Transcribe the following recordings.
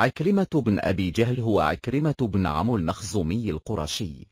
عكرمة بن أبي جهل هو عكرمة بن عمرو المخزومي القرشي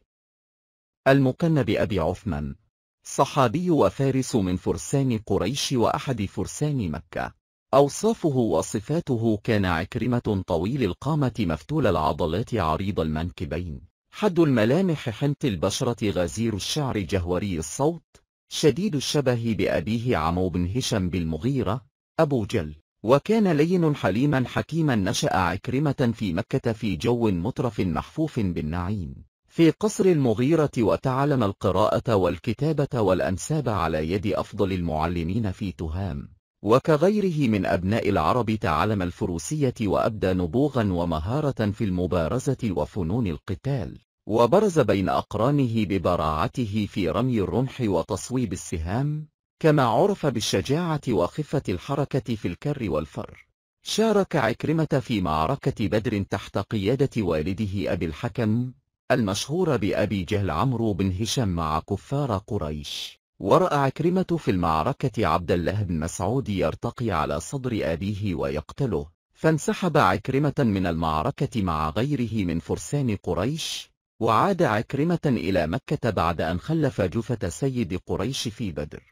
المكن بأبي عثمان صحابي وفارس من فرسان قريش وأحد فرسان مكة أوصافه وصفاته كان عكرمة طويل القامة مفتول العضلات عريض المنكبين حد الملامح حنت البشرة غزير الشعر جهوري الصوت شديد الشبه بأبيه عمو بن هشام بالمغيرة أبو جل وكان لين حليما حكيما نشأ عكرمة في مكة في جو مطرف محفوف بالنعيم في قصر المغيرة وتعلم القراءة والكتابة والأنساب على يد أفضل المعلمين في تهام وكغيره من أبناء العرب تعلم الفروسية وأبدى نبوغا ومهارة في المبارزة وفنون القتال وبرز بين أقرانه ببراعته في رمي الرمح وتصويب السهام كما عرف بالشجاعة وخفة الحركة في الكر والفر شارك عكرمة في معركة بدر تحت قيادة والده أبي الحكم المشهور بأبي جهل عمرو بن هشام مع كفار قريش ورأى عكرمة في المعركة عبد الله بن مسعود يرتقي على صدر أبيه ويقتله فانسحب عكرمة من المعركة مع غيره من فرسان قريش وعاد عكرمة إلى مكة بعد أن خلف جثة سيد قريش في بدر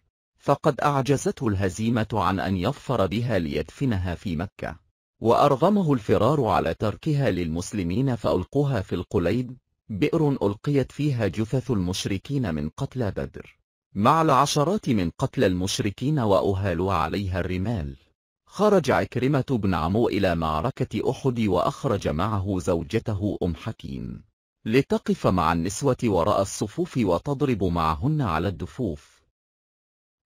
فقد أعجزته الهزيمة عن أن يظفر بها ليدفنها في مكة وأرغمه الفرار على تركها للمسلمين فألقوها في القليب بئر ألقيت فيها جثث المشركين من قتلى بدر مع العشرات من قتلى المشركين وأهالوا عليها الرمال خرج عكرمة بن عمو إلى معركة أحد وأخرج معه زوجته أم حكيم لتقف مع النسوة وراء الصفوف وتضرب معهن على الدفوف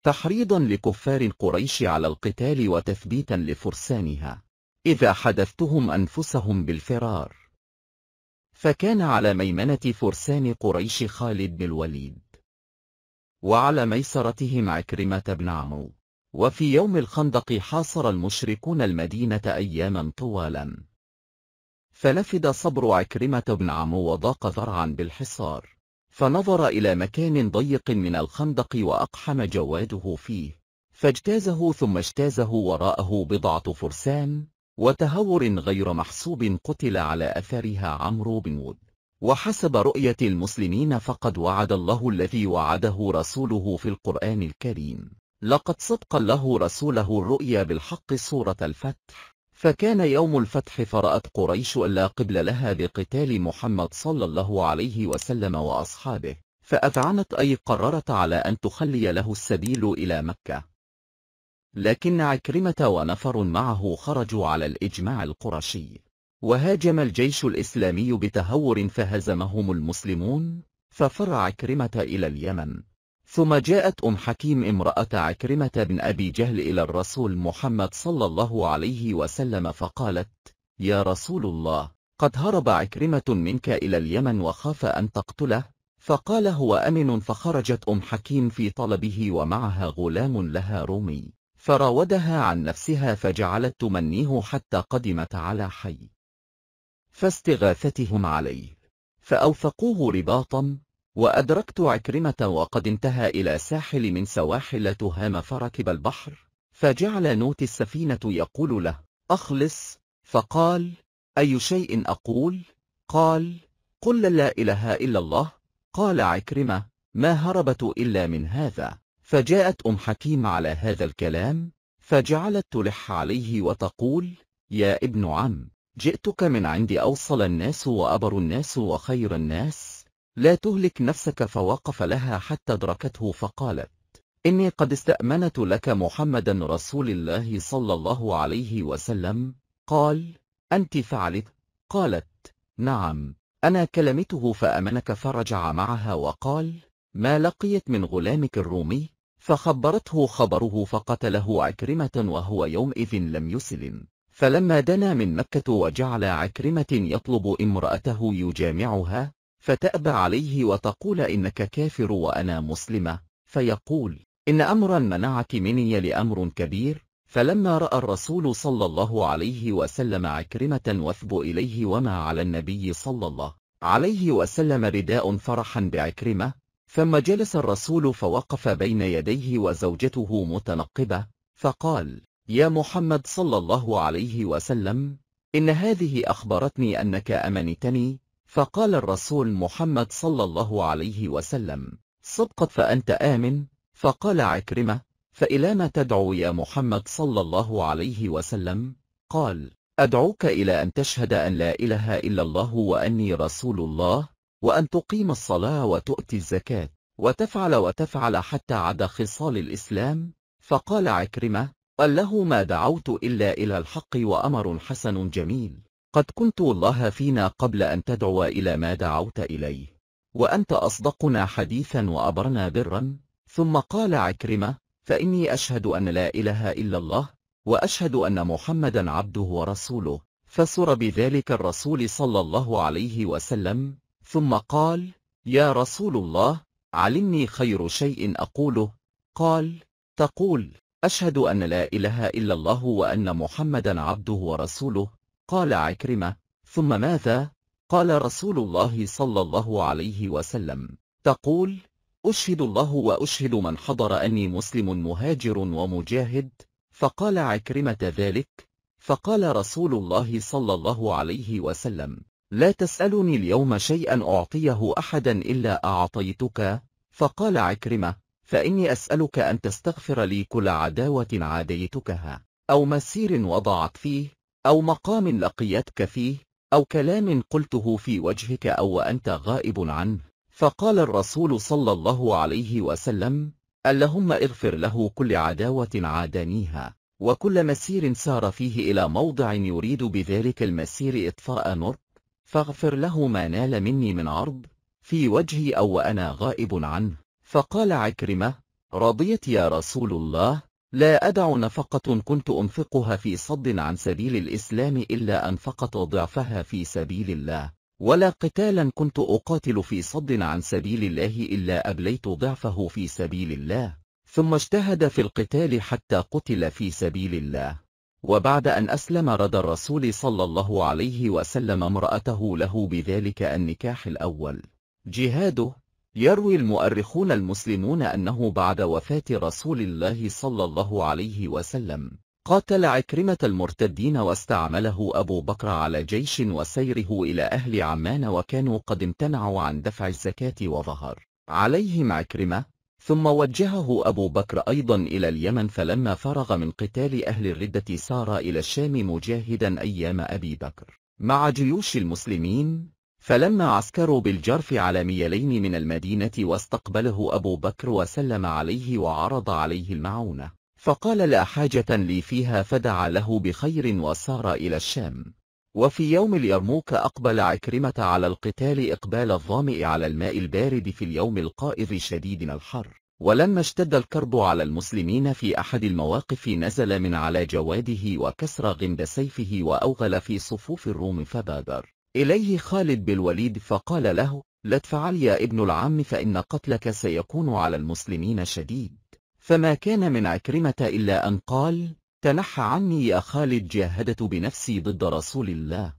تحريضا لكفار قريش على القتال وتثبيتا لفرسانها إذا حدثتهم أنفسهم بالفرار فكان على ميمنة فرسان قريش خالد بن الوليد وعلى ميسرتهم عكرمة بن عمرو وفي يوم الخندق حاصر المشركون المدينة أياما طوالا فلفد صبر عكرمة بن عمرو وضاق ذرعا بالحصار فنظر إلى مكان ضيق من الخندق وأقحم جواده فيه فاجتازه ثم اجتازه وراءه بضعة فرسان وتهور غير محسوب قتل على أثرها عمرو بن ود وحسب رؤية المسلمين فقد وعد الله الذي وعده رسوله في القرآن الكريم لقد صدق الله رسوله الرؤيا بالحق سورة الفتح فكان يوم الفتح فرأت قريش ألا قبل لها بقتال محمد صلى الله عليه وسلم وأصحابه فأذعنت أي قررت على أن تخلي له السبيل إلى مكة لكن عكرمة ونفر معه خرجوا على الإجماع القرشي وهاجم الجيش الإسلامي بتهور فهزمهم المسلمون ففر عكرمة إلى اليمن ثم جاءت أم حكيم امرأة عكرمة بن أبي جهل إلى الرسول محمد صلى الله عليه وسلم فقالت يا رسول الله قد هرب عكرمة منك إلى اليمن وخاف أن تقتله فقال هو أمن فخرجت أم حكيم في طلبه ومعها غلام لها رومي فراودها عن نفسها فجعلت تمنيه حتى قدمت على حي فاستغاثتهم عليه فأوثقوه رباطا وأدركت عكرمة وقد انتهى إلى ساحل من سواحل تهام فركب البحر فجعل نوت السفينة يقول له أخلص فقال أي شيء أقول؟ قال قل لا إله إلا الله قال عكرمة ما هربت إلا من هذا فجاءت أم حكيم على هذا الكلام فجعلت تلح عليه وتقول يا ابن عم جئتك من عند أوصل الناس وأبر الناس وخير الناس لا تهلك نفسك فوقف لها حتى أدركته فقالت إني قد استأمنت لك محمدا رسول الله صلى الله عليه وسلم قال أنت فعلت قالت نعم أنا كلمته فأمنك فرجع معها وقال ما لقيت من غلامك الرومي فخبرته خبره فقتله عكرمة وهو يومئذ لم يسلم فلما دنا من مكة وجعل عكرمة يطلب امرأته يجامعها فتأبى عليه وتقول إنك كافر وأنا مسلمة فيقول إن أمرا منعك مني لأمر كبير فلما رأى الرسول صلى الله عليه وسلم عكرمة وثب إليه وما على النبي صلى الله عليه وسلم رداء فرحا بعكرمة ثم جلس الرسول فوقف بين يديه وزوجته متنقبة فقال يا محمد صلى الله عليه وسلم إن هذه أخبرتني أنك أمنتني فقال الرسول محمد صلى الله عليه وسلم صدقا فأنت آمن فقال عكرمة فإلى ما تدعو يا محمد صلى الله عليه وسلم قال أدعوك إلى أن تشهد أن لا إله إلا الله وأني رسول الله وأن تقيم الصلاة وتؤتي الزكاة وتفعل وتفعل حتى عد خصال الإسلام فقال عكرمة قال له ما دعوت إلا إلى الحق وأمر حسن جميل قد كنت الله فينا قبل أن تدعو إلى ما دعوت إليه وأنت أصدقنا حديثا وأبرنا برا ثم قال عكرمة فإني أشهد أن لا إله إلا الله وأشهد أن محمدا عبده ورسوله فسر بذلك الرسول صلى الله عليه وسلم ثم قال يا رسول الله علمني خير شيء أقوله قال تقول أشهد أن لا إله إلا الله وأن محمدا عبده ورسوله قال عكرمة ثم ماذا؟ قال رسول الله صلى الله عليه وسلم تقول أشهد الله وأشهد من حضر أني مسلم مهاجر ومجاهد فقال عكرمة ذلك فقال رسول الله صلى الله عليه وسلم لا تسألني اليوم شيئا أعطيه أحدا إلا أعطيتك فقال عكرمة فإني أسألك أن تستغفر لي كل عداوة عاديتكها أو مسير وضعت فيه أو مقام لقيتك فيه أو كلام قلته في وجهك أو وأنت غائب عنه فقال الرسول صلى الله عليه وسلم اللهم اغفر له كل عداوة عادانيها وكل مسير سار فيه إلى موضع يريد بذلك المسير إطفاء نورك فاغفر له ما نال مني من عرض في وجهي أو وأنا غائب عنه فقال عكرمة رضيت يا رسول الله لا أدع نفقة كنت أنفقها في صد عن سبيل الإسلام إلا أنفقت ضعفها في سبيل الله ولا قتالا كنت أقاتل في صد عن سبيل الله إلا أبليت ضعفه في سبيل الله ثم اجتهد في القتال حتى قتل في سبيل الله وبعد أن أسلم رد الرسول صلى الله عليه وسلم امرأته له بذلك النكاح الأول جهاده يروي المؤرخون المسلمون أنه بعد وفاة رسول الله صلى الله عليه وسلم قاتل عكرمة المرتدين واستعمله أبو بكر على جيش وسيره إلى أهل عمان وكانوا قد امتنعوا عن دفع الزكاة وظهر عليهم عكرمة ثم وجهه أبو بكر أيضا إلى اليمن فلما فرغ من قتال أهل الردة سار إلى الشام مجاهدا أيام أبي بكر مع جيوش المسلمين فلما عسكروا بالجرف على ميلين من المدينة واستقبله أبو بكر وسلم عليه وعرض عليه المعونة فقال لا حاجة لي فيها فدعا له بخير وسار إلى الشام وفي يوم اليرموك أقبل عكرمة على القتال إقبال الظامئ على الماء البارد في اليوم القائض شديد الحر ولما اشتد الكرب على المسلمين في أحد المواقف نزل من على جواده وكسر غند سيفه وأوغل في صفوف الروم فبادر إليه خالد بالوليد فقال له لا تفعل يا ابن العم فإن قتلك سيكون على المسلمين شديد فما كان من عكرمة إلا أن قال تنح عني يا خالد جاهدت بنفسي ضد رسول الله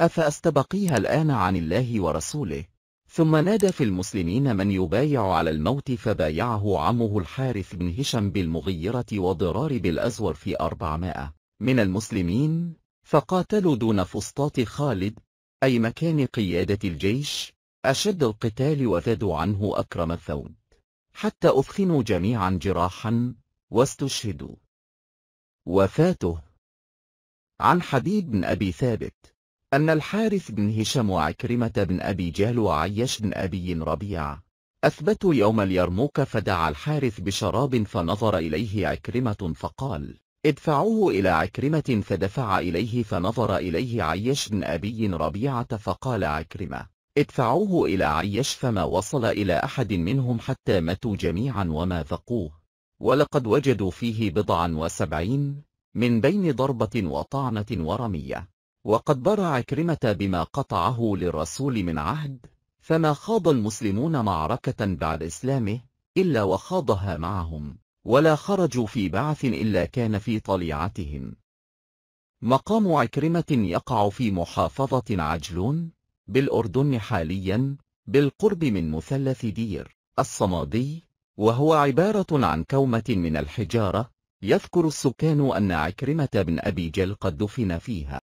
أفأستبقيها الآن عن الله ورسوله ثم نادى في المسلمين من يبايع على الموت فبايعه عمه الحارث بن هشام بالمغيرة وضرار بالأزور في أربعمائة من المسلمين فقاتلوا دون فسطاط خالد أي مكان قيادة الجيش أشد القتال وذادوا عنه أكرم الثود حتى أثخنوا جميعا جراحا واستشهدوا وفاته عن حبيب بن أبي ثابت أن الحارث بن هشام وعكرمة بن أبي جهل وعيش بن أبي ربيع أثبتوا يوم اليرموك فدعا الحارث بشراب فنظر إليه عكرمة فقال ادفعوه إلى عكرمة فدفع إليه فنظر إليه عيش بن أبي ربيعة فقال عكرمة ادفعوه إلى عيش فما وصل إلى أحد منهم حتى متوا جميعا وما ذقوه ولقد وجدوا فيه بضعا وسبعين من بين ضربة وطعنة ورمية وقد برى عكرمة بما قطعه للرسول من عهد فما خاض المسلمون معركة بعد إسلامه إلا وخاضها معهم ولا خرجوا في بعث إلا كان في طليعتهم مقام عكرمة يقع في محافظة عجلون بالأردن حاليا بالقرب من مثلث دير الصمادي وهو عبارة عن كومة من الحجارة يذكر السكان أن عكرمة بن أبي جل قد دفن فيها